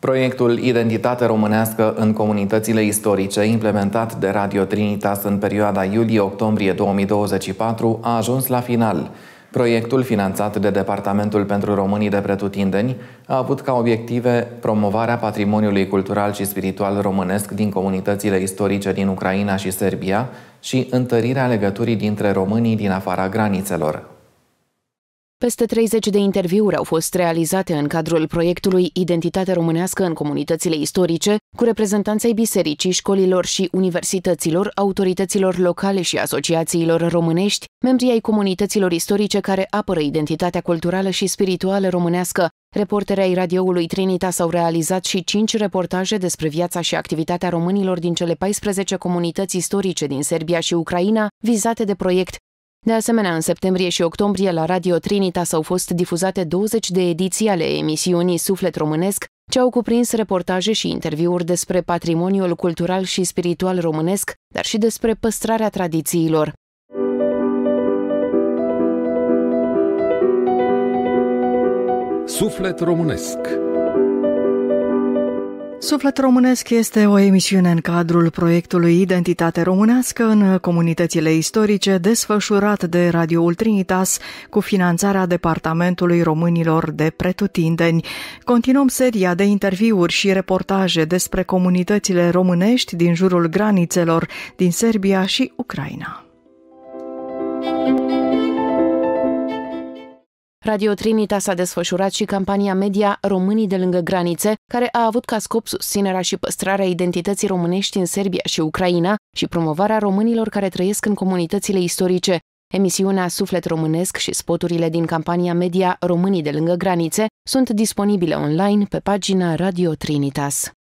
Proiectul Identitate românească în comunitățile istorice, implementat de Radio Trinitas în perioada iulie-octombrie 2024, a ajuns la final. Proiectul, finanțat de Departamentul pentru Românii de Pretutindeni, a avut ca obiective promovarea patrimoniului cultural și spiritual românesc din comunitățile istorice din Ucraina și Serbia și întărirea legăturii dintre românii din afara granițelor. Peste 30 de interviuri au fost realizate în cadrul proiectului Identitatea românească în comunitățile istorice, cu reprezentanței bisericii, școlilor și universităților, autorităților locale și asociațiilor românești, membrii ai comunităților istorice care apără identitatea culturală și spirituală românească. Reporterii ai radioului Trinita s-au realizat și cinci reportaje despre viața și activitatea românilor din cele 14 comunități istorice din Serbia și Ucraina, vizate de proiect de asemenea, în septembrie și octombrie la Radio Trinita s au fost difuzate 20 de ediții ale emisiunii Suflet Românesc, ce au cuprins reportaje și interviuri despre patrimoniul cultural și spiritual românesc, dar și despre păstrarea tradițiilor. Suflet românesc Suflet Românesc este o emisiune în cadrul proiectului Identitate Românească în comunitățile istorice desfășurat de Radioul Trinitas cu finanțarea Departamentului Românilor de Pretutindeni. Continuăm seria de interviuri și reportaje despre comunitățile românești din jurul granițelor din Serbia și Ucraina. Muzica. Radio Trinita s-a desfășurat și campania media Românii de lângă granițe, care a avut ca scop susținerea și păstrarea identității românești în Serbia și Ucraina și promovarea românilor care trăiesc în comunitățile istorice. Emisiunea Suflet Românesc și spoturile din campania media Românii de lângă granițe sunt disponibile online pe pagina Radio Trinitas.